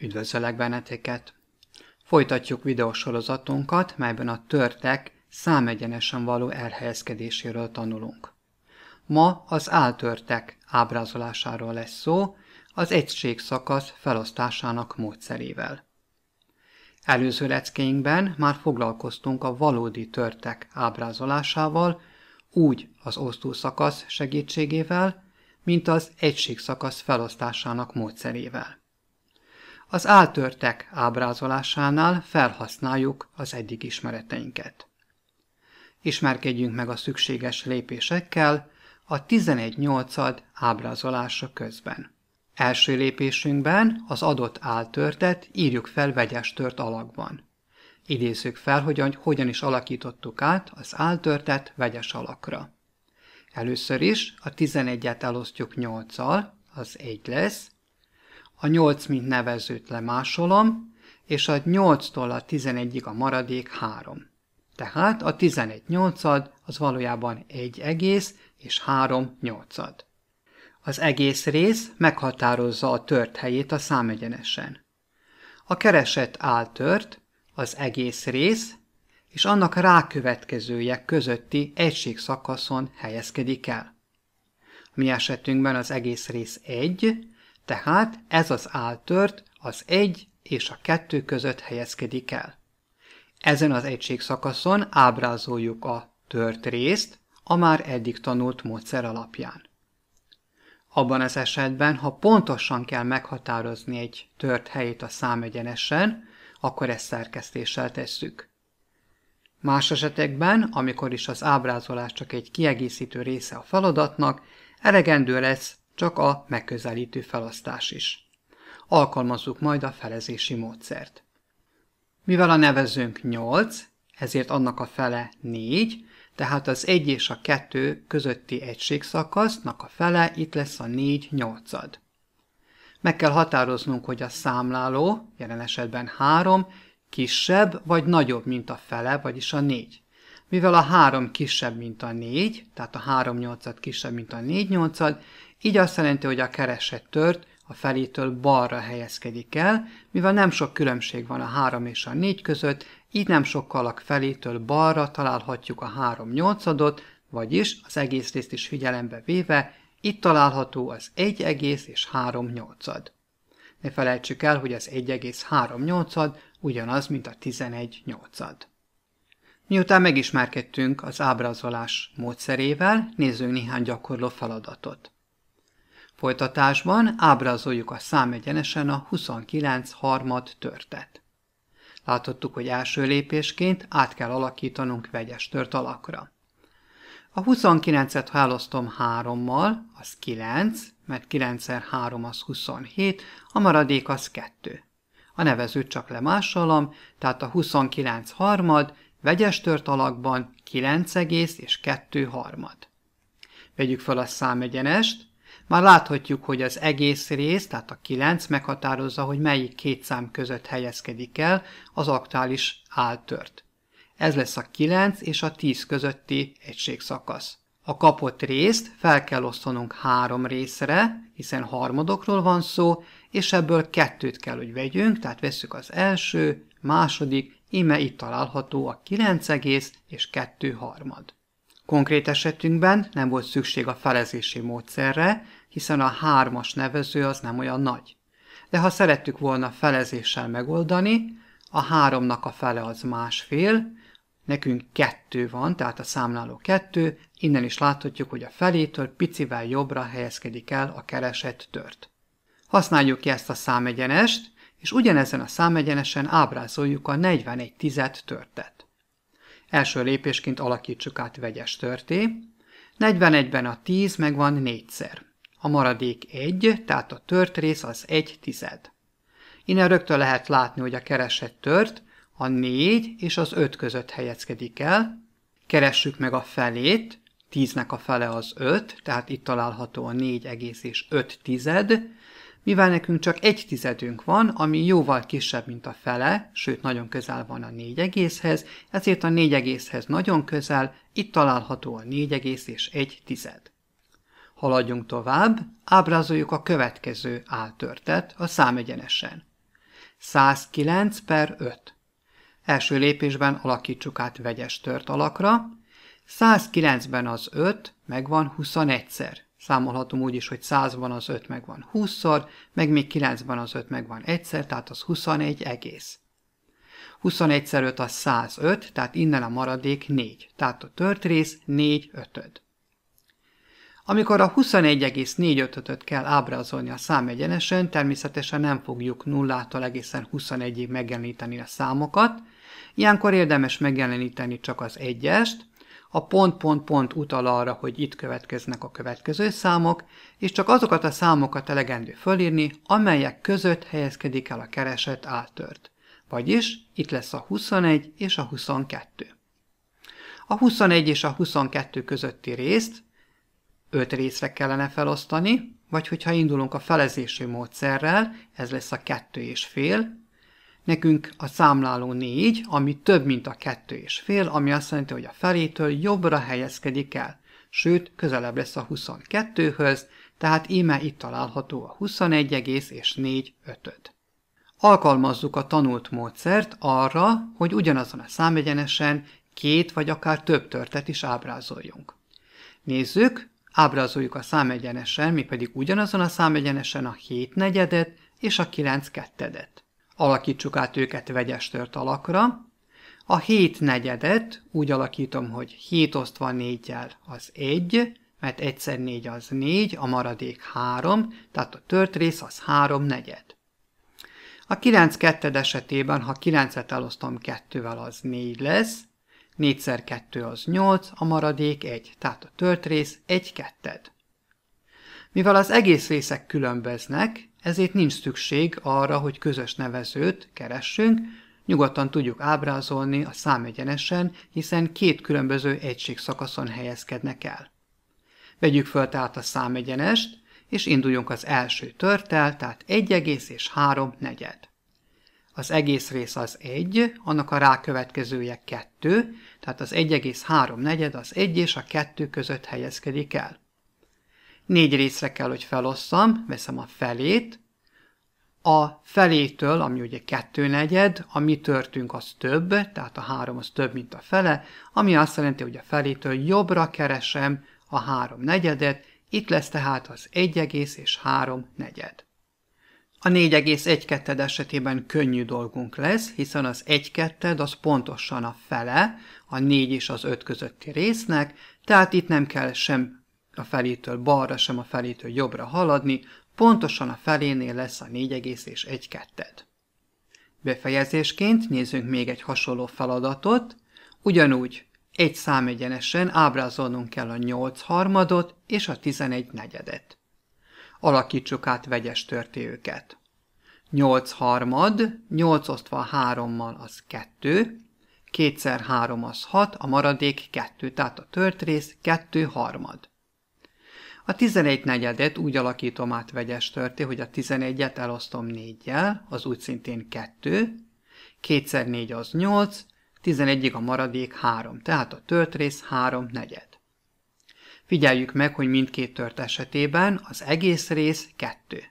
Üdvözöllek benneteket! Folytatjuk videósorozatunkat, melyben a törtek számegyenesen való elhelyezkedéséről tanulunk. Ma az áltörtek ábrázolásáról lesz szó, az szakasz felosztásának módszerével. Előző leckéinkben már foglalkoztunk a valódi törtek ábrázolásával, úgy az osztószakasz segítségével, mint az szakasz felosztásának módszerével. Az áltörtek ábrázolásánál felhasználjuk az eddig ismereteinket. Ismerkedjünk meg a szükséges lépésekkel a 11 11-8-ad ábrázolása közben. Első lépésünkben az adott áltörtet írjuk fel vegyes tört alakban. Idézzük fel, hogy hogyan is alakítottuk át az áltörtet vegyes alakra. Először is a 11-et elosztjuk 8-al, az 1 lesz, a 8 mint nevezőt lemásolom, és a 8-tól a 11-ig a maradék 3. Tehát a 11 nyolcad az valójában egy egész és 3 nyolcad. Az egész rész meghatározza a tört helyét a számegyenesen. A keresett áltört, az egész rész és annak rákövetkezője közötti egységszakaszon helyezkedik el. A mi esetünkben az egész rész 1, tehát ez az áltört az 1 és a 2 között helyezkedik el. Ezen az egység szakaszon ábrázoljuk a tört részt a már eddig tanult módszer alapján. Abban az esetben, ha pontosan kell meghatározni egy tört helyét a szám egyenesen, akkor ezt szerkesztéssel tesszük. Más esetekben, amikor is az ábrázolás csak egy kiegészítő része a feladatnak, elegendő lesz csak a megközelítő felasztás is. Alkalmazzuk majd a felezési módszert. Mivel a nevezőnk 8, ezért annak a fele 4, tehát az 1 és a 2 közötti egységszakasznak a fele itt lesz a 4 nyolcad. Meg kell határoznunk, hogy a számláló, jelen esetben 3, kisebb vagy nagyobb, mint a fele, vagyis a 4. Mivel a 3 kisebb, mint a 4, tehát a 3 nyolcad kisebb, mint a 4 nyolcad, így azt jelenti, hogy a keresett tört a felétől balra helyezkedik el, mivel nem sok különbség van a 3 és a 4 között, így nem sokkal a felétől balra találhatjuk a 3 nyolcadot, vagyis az egész részt is figyelembe véve, itt található az 1 egész és 3 nyolcad. Ne felejtsük el, hogy az egész 3 nyolcad ugyanaz, mint a 11 nyolcad. Miután megismerkedtünk az ábrázolás módszerével, nézzünk néhány gyakorló feladatot. Folytatásban ábrázoljuk a számegyenesen a 29 harmad törtet. Látottuk, hogy első lépésként át kell alakítanunk vegyes tört alakra. A 29-et választom 3-mal, az 9, mert 9 x 3 az 27, a maradék az 2. A nevezőt csak lemásolom, tehát a 29 harmad vegyes tört alakban 9, és 2 harmad. Vegyük fel a számegyenest, már láthatjuk, hogy az egész rész, tehát a 9 meghatározza, hogy melyik két szám között helyezkedik el az aktuális áltört. Ez lesz a 9 és a 10 közötti egységszakasz. A kapott részt fel kell osztanunk három részre, hiszen harmadokról van szó, és ebből kettőt kell, hogy vegyünk, tehát veszük az első, második, íme itt található a 9 egész és 2 harmad. Konkrét esetünkben nem volt szükség a felezési módszerre, hiszen a hármas nevező az nem olyan nagy. De ha szerettük volna felezéssel megoldani, a háromnak a fele az másfél, nekünk kettő van, tehát a számláló kettő, innen is láthatjuk, hogy a felétől picivel jobbra helyezkedik el a keresett tört. Használjuk ki ezt a számegyenest, és ugyanezen a számegyenesen ábrázoljuk a 41 tized törtet. Első lépésként alakítsuk át vegyes törté. 41-ben a 10 megvan négyszer. A maradék egy, tehát a tört rész az egy tized. Innen rögtön lehet látni, hogy a keresett tört a négy és az öt között helyezkedik el. Keressük meg a felét, Tíznek a fele az öt, tehát itt található a négy egész és öt tized, mivel nekünk csak egy tizedünk van, ami jóval kisebb, mint a fele, sőt nagyon közel van a négy egészhez, ezért a négy egészhez nagyon közel, itt található a négy egész és egy tized. Haladjunk tovább, ábrázoljuk a következő áltörtet a számegyenesen. 109 per 5. Első lépésben alakítsuk át vegyes tört alakra. 109-ben az 5 megvan 21-szer. Számolhatom úgy is, hogy 100-ban az 5 megvan 20-szor, meg még 9-ben az 5 megvan 1-szer, tehát az 21 egész. 21-szer 5 az 105, tehát innen a maradék 4. Tehát a tört rész 4 ötöd. Amikor a 21,45-öt kell ábrázolni a szám egyenesen, természetesen nem fogjuk nullától egészen 21-ig megjeleníteni a számokat. Ilyenkor érdemes megjeleníteni csak az egyest, a pont-pont-pont utal arra, hogy itt következnek a következő számok, és csak azokat a számokat elegendő fölírni, amelyek között helyezkedik el a keresett áltört. Vagyis itt lesz a 21 és a 22. A 21 és a 22 közötti részt öt részre kellene felosztani, vagy hogyha indulunk a felezési módszerrel, ez lesz a 2 és fél, Nekünk a számláló 4, ami több, mint a 2 és fél, ami azt jelenti, hogy a felétől jobbra helyezkedik el, sőt, közelebb lesz a 22-höz, tehát íme itt található a 21,45. és 4 ötöd. Alkalmazzuk a tanult módszert arra, hogy ugyanazon a számegyenesen két vagy akár több törtet is ábrázoljunk. Nézzük, Ábrázoljuk a számegyenesen, mi pedig ugyanazon a számegyenesen a 7 negyedet és a 9 kettedet. Alakítsuk át őket vegyes tört alakra. A 7 negyedet úgy alakítom, hogy 7 osztva 4-jel az 1, mert egyszer 4 az 4, a maradék 3, tehát a tört rész az 3 negyed. A 9 ketted esetében, ha 9-et elosztom 2-vel, az 4 lesz, 4x2 az 8, a maradék 1, tehát a tölt rész 1 ketted. Mivel az egész részek különböznek, ezért nincs szükség arra, hogy közös nevezőt keressünk, nyugodtan tudjuk ábrázolni a szám egyenesen, hiszen két különböző egységszakaszon helyezkednek el. Vegyük föl tehát a számegyenest, és induljunk az első törtel, tehát 1 egész és 3 negyed az egész rész az 1, annak a rákövetkezője 2, tehát az 1,3 negyed az 1 és a 2 között helyezkedik el. Négy részre kell, hogy felosszam, veszem a felét, a felétől, ami ugye 2 negyed, a mi törtünk az több, tehát a 3 az több, mint a fele, ami azt jelenti, hogy a felétől jobbra keresem a 3 negyedet, itt lesz tehát az 1 egész és 3 negyed. A 4,1 esetében könnyű dolgunk lesz, hiszen az 1 az pontosan a fele a 4 és az 5 közötti résznek, tehát itt nem kell sem a felétől balra, sem a felétől jobbra haladni, pontosan a felénél lesz a 4,1. Befejezésként nézzünk még egy hasonló feladatot, ugyanúgy egy számegyenesen ábrázolnunk kell a 8 harmadot és a 11 negyedet alakítsuk át vegyes törté őket. 8 harmad, 8 osztva 3-mal az 2, 2 3 az 6, a maradék 2, tehát a tört rész 2 harmad. A 11 negyedet úgy alakítom át vegyes törté, hogy a 11-et elosztom 4-jel, az úgy szintén 2, 2 4 az 8, 11-ig a maradék 3, tehát a tört rész 3 negyed. Figyeljük meg, hogy mindkét tört esetében az egész rész 2.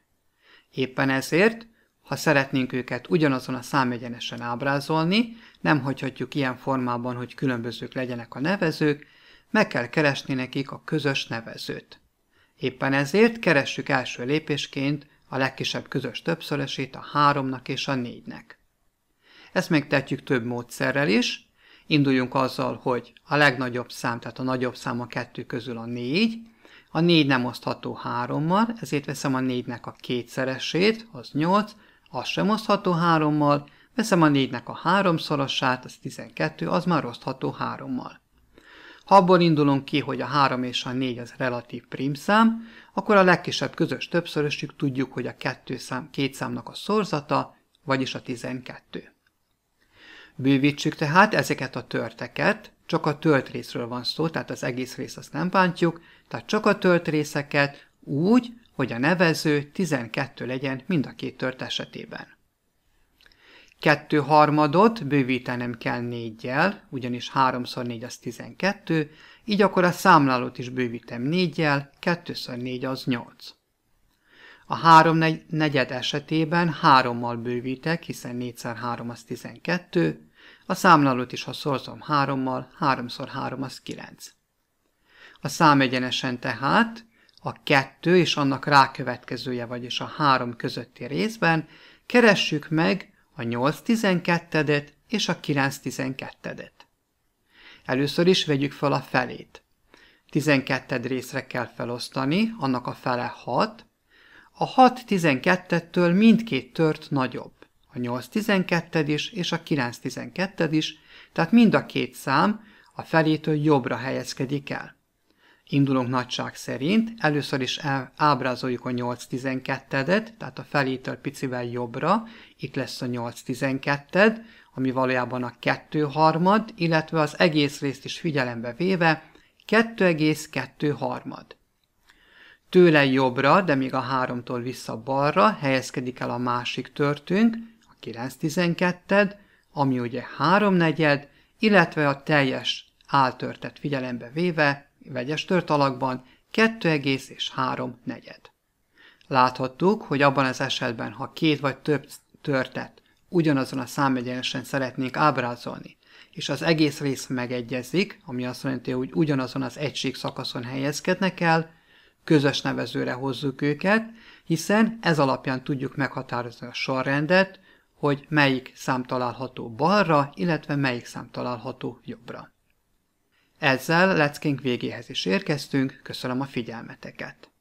Éppen ezért, ha szeretnénk őket ugyanazon a számegyenesen ábrázolni, nem hagyhatjuk ilyen formában, hogy különbözők legyenek a nevezők, meg kell keresni nekik a közös nevezőt. Éppen ezért keressük első lépésként a legkisebb közös többszörösét a háromnak és a négynek. Ezt megtetjük több módszerrel is, Induljunk azzal, hogy a legnagyobb szám, tehát a nagyobb szám a kettő közül a négy. A négy nem osztható hárommal, ezért veszem a négynek a kétszeresét, az 8, az sem osztható hárommal, veszem a négynek a háromszorosát, az 12, az már osztható hárommal. Ha abból indulunk ki, hogy a 3 és a 4 az relatív primszám, akkor a legkisebb közös többszörösük tudjuk, hogy a kettő szám, két számnak a szorzata, vagyis a 12. Bővítsük tehát ezeket a törteket, csak a tölt részről van szó, tehát az egész rész azt nem bántjuk, tehát csak a tölt részeket úgy, hogy a nevező 12 legyen mind a két tört esetében. Kettő harmadot bővítenem kell négyel, ugyanis 3x4 az 12, így akkor a számlálót is bővítem négyel, 2x4 az 8. A 3 negyed esetében 3-mal bővítek, hiszen 4x3 az 12, a számlálót is, ha szorzom hárommal, háromszor három az kilenc. A szám egyenesen tehát a kettő és annak rákövetkezője, vagyis a három közötti részben keressük meg a 8-12-et és a 9-12-et. Először is vegyük fel a felét. 12 részre kell felosztani, annak a fele 6. A 6 12-től mindkét tört nagyobb a 8-12 is, és a 9-12 is, tehát mind a két szám a felétől jobbra helyezkedik el. Indulunk nagyság szerint, először is ábrázoljuk a 8-12-et, tehát a felétől picivel jobbra, itt lesz a 8-12-ed, ami valójában a 2 harmad, illetve az egész részt is figyelembe véve 2,2 harmad. Tőle jobbra, de még a háromtól vissza balra helyezkedik el a másik törtünk, ki lesz 12 ami ugye háromnegyed, illetve a teljes áltörtet figyelembe véve, vegyes tört alakban 2,3 és 3 negyed. Láthattuk, hogy abban az esetben, ha két vagy több törtet ugyanazon a számegyenesen szeretnénk ábrázolni, és az egész rész megegyezik, ami azt jelenti, hogy ugyanazon az egység szakaszon helyezkednek el, közös nevezőre hozzuk őket, hiszen ez alapján tudjuk meghatározni a sorrendet, hogy melyik szám található balra, illetve melyik szám található jobbra. Ezzel leckénk végéhez is érkeztünk, köszönöm a figyelmeteket!